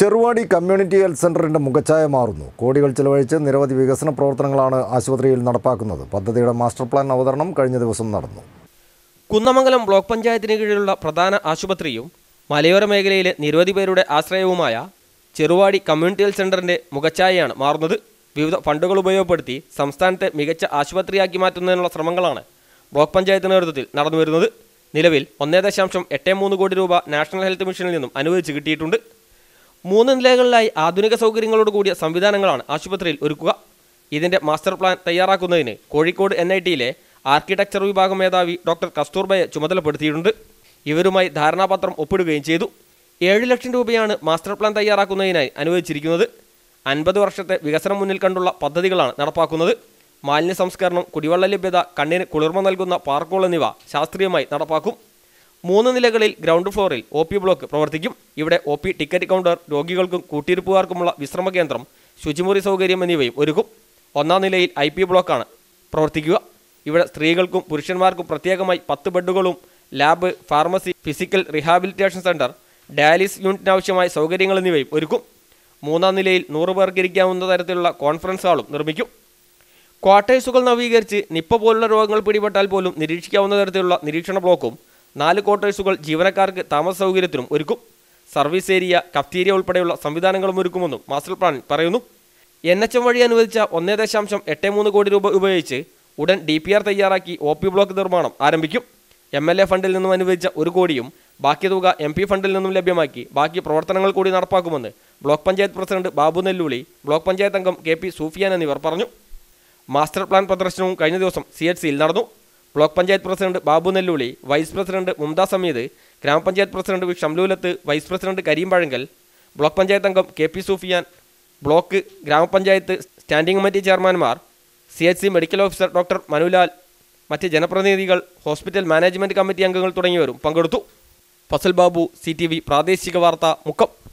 Cheruvadi community health സെൻ്ററിൻ്റെ മുഖച്ഛായ മാറുന്നു കോടികൾ ചെലവഴിച്ച് നിരവധി വികസന പ്രവർത്തനങ്ങളാണ് ആശുപത്രിയിൽ നടപ്പാക്കുന്നത് പദ്ധതിയുടെ മാസ്റ്റർ പ്ലാൻ അവതരണം കഴിഞ്ഞ ദിവസം നടന്നു കുന്നമംഗലം ബ്ലോക്ക് പഞ്ചായത്തിന് കീഴിലുള്ള പ്രധാന ആശുപത്രിയും മലയോര മേഖലയിലെ നിരവധി പേരുടെ ആശ്രയവുമായ ചെറുവാടി കമ്മ്യൂണിറ്റി ഹെൽത്ത് സെൻ്ററിൻ്റെ മുഖച്ഛായയാണ് മാറുന്നത് വിവിധ ഫണ്ടുകൾ ഉപയോഗപ്പെടുത്തി സംസ്ഥാനത്തെ മികച്ച ആശുപത്രിയാക്കി മാറ്റുന്നതിനുള്ള ശ്രമങ്ങളാണ് ബ്ലോക്ക് പഞ്ചായത്ത് നേതൃത്വത്തിൽ നടന്നുവരുന്നത് നിലവിൽ ഒന്നേ ദശാംശം എട്ട് മൂന്ന് കോടി രൂപ നാഷണൽ ഹെൽത്ത് മിഷനിൽ നിന്നും അനുവദിച്ച് കിട്ടിയിട്ടുണ്ട് മൂന്ന് നിലകളിലായി ആധുനിക സൗകര്യങ്ങളോട് കൂടിയ സംവിധാനങ്ങളാണ് ആശുപത്രിയിൽ ഒരുക്കുക ഇതിന്റെ മാസ്റ്റർ പ്ലാൻ തയ്യാറാക്കുന്നതിന് കോഴിക്കോട് എൻ ഐ ടിയിലെ ആർക്കിടെക്ചർ വിഭാഗം മേധാവി ഡോക്ടർ കസ്തൂർബയെ ചുമതലപ്പെടുത്തിയിട്ടുണ്ട് ഇവരുമായി ധാരണാപത്രം ഒപ്പിടുകയും ചെയ്തു ഏഴ് ലക്ഷം രൂപയാണ് മാസ്റ്റർ പ്ലാൻ തയ്യാറാക്കുന്നതിനായി അനുവദിച്ചിരിക്കുന്നത് അൻപത് വർഷത്തെ വികസനം മുന്നിൽ കണ്ടുള്ള പദ്ധതികളാണ് നടപ്പാക്കുന്നത് മാലിന്യ സംസ്കരണം കുടിവെള്ള ലഭ്യത കണ്ണിന് കുളിർമ നൽകുന്ന പാർക്കുകൾ എന്നിവ ശാസ്ത്രീയമായി നടപ്പാക്കും മൂന്ന് നിലകളിൽ ഗ്രൗണ്ട് ഫ്ലോറിൽ ഒ പി ബ്ലോക്ക് പ്രവർത്തിക്കും ഇവിടെ ഒ പി ടിക്കറ്റ് കൗണ്ടർ രോഗികൾക്കും കൂട്ടിരിപ്പുകാർക്കുമുള്ള വിശ്രമ കേന്ദ്രം ശുചിമുറി സൗകര്യം എന്നിവയും ഒരുക്കും ഒന്നാം നിലയിൽ ഐ പി ബ്ലോക്കാണ് പ്രവർത്തിക്കുക ഇവിടെ സ്ത്രീകൾക്കും പുരുഷന്മാർക്കും പ്രത്യേകമായി പത്ത് ബെഡുകളും lab pharmacy physical rehabilitation centre dialysis യൂണിറ്റിനാവശ്യമായ സൗകര്യങ്ങൾ എന്നിവയും ഒരുക്കും മൂന്നാം നിലയിൽ നൂറ് പേർക്ക് ഇരിക്കാവുന്ന തരത്തിലുള്ള കോൺഫറൻസ് ഹാളും നിർമ്മിക്കും ക്വാർട്ടേഴ്സുകൾ നവീകരിച്ച് നിപ്പ പോലുള്ള രോഗങ്ങൾ പിടിപെട്ടാൽ പോലും നിരീക്ഷിക്കാവുന്ന തരത്തിലുള്ള നിരീക്ഷണ ബ്ലോക്കും നാല് ക്വാർട്ടേഴ്സുകൾ ജീവനക്കാർക്ക് താമസ സൗകര്യത്തിനും ഒരുക്കും സർവീസ് ഏരിയ കഫ്തീരിയ ഉൾപ്പെടെയുള്ള സംവിധാനങ്ങളും ഒരുക്കുമെന്നും മാസ്റ്റർ പ്ലാൻ പറയുന്നു എൻ എച്ച് എം വഴി അനുവദിച്ച ഒന്നേ ദശാംശം എട്ട് മൂന്ന് കോടി രൂപ ഉപയോഗിച്ച് ഉടൻ ഡി പി ആർ തയ്യാറാക്കി ഒ പി ബ്ലോക്ക് നിർമ്മാണം ആരംഭിക്കും എം എൽ എ ഫണ്ടിൽ നിന്നും അനുവദിച്ച ഒരു കോടിയും ബാക്കി തുക എം പി ഫണ്ടിൽ നിന്നും ലഭ്യമാക്കി ബാക്കി പ്രവർത്തനങ്ങൾ കൂടി നടപ്പാക്കുമെന്ന് block panchayat president Babu Nelluli block panchayat അംഗം കെ പി സൂഫിയാൻ എന്നിവർ പറഞ്ഞു മാസ്റ്റർ പ്ലാൻ പ്രദർശനവും കഴിഞ്ഞ ദിവസം സി എച്ച് സിയിൽ നടന്നു block panchayat president Babu Nelluli vice president Mumtha Sameed grama panchayat president Shamlulath vice president Kareem Pazhangal block panchayat അംഗം K P Sufiyan block grama panchayat standing committee ചെയർമാൻമാർ C H C medical officer doctor Manulal മറ്റ് ജനപ്രതിനിധികൾ ഹോസ്പിറ്റൽ മാനേജ്മെൻറ്റ് കമ്മിറ്റി അംഗങ്ങൾ തുടങ്ങിയവരും പങ്കെടുത്തു ഫസൽ ബാബു സി പ്രാദേശിക വാർത്ത മുഖം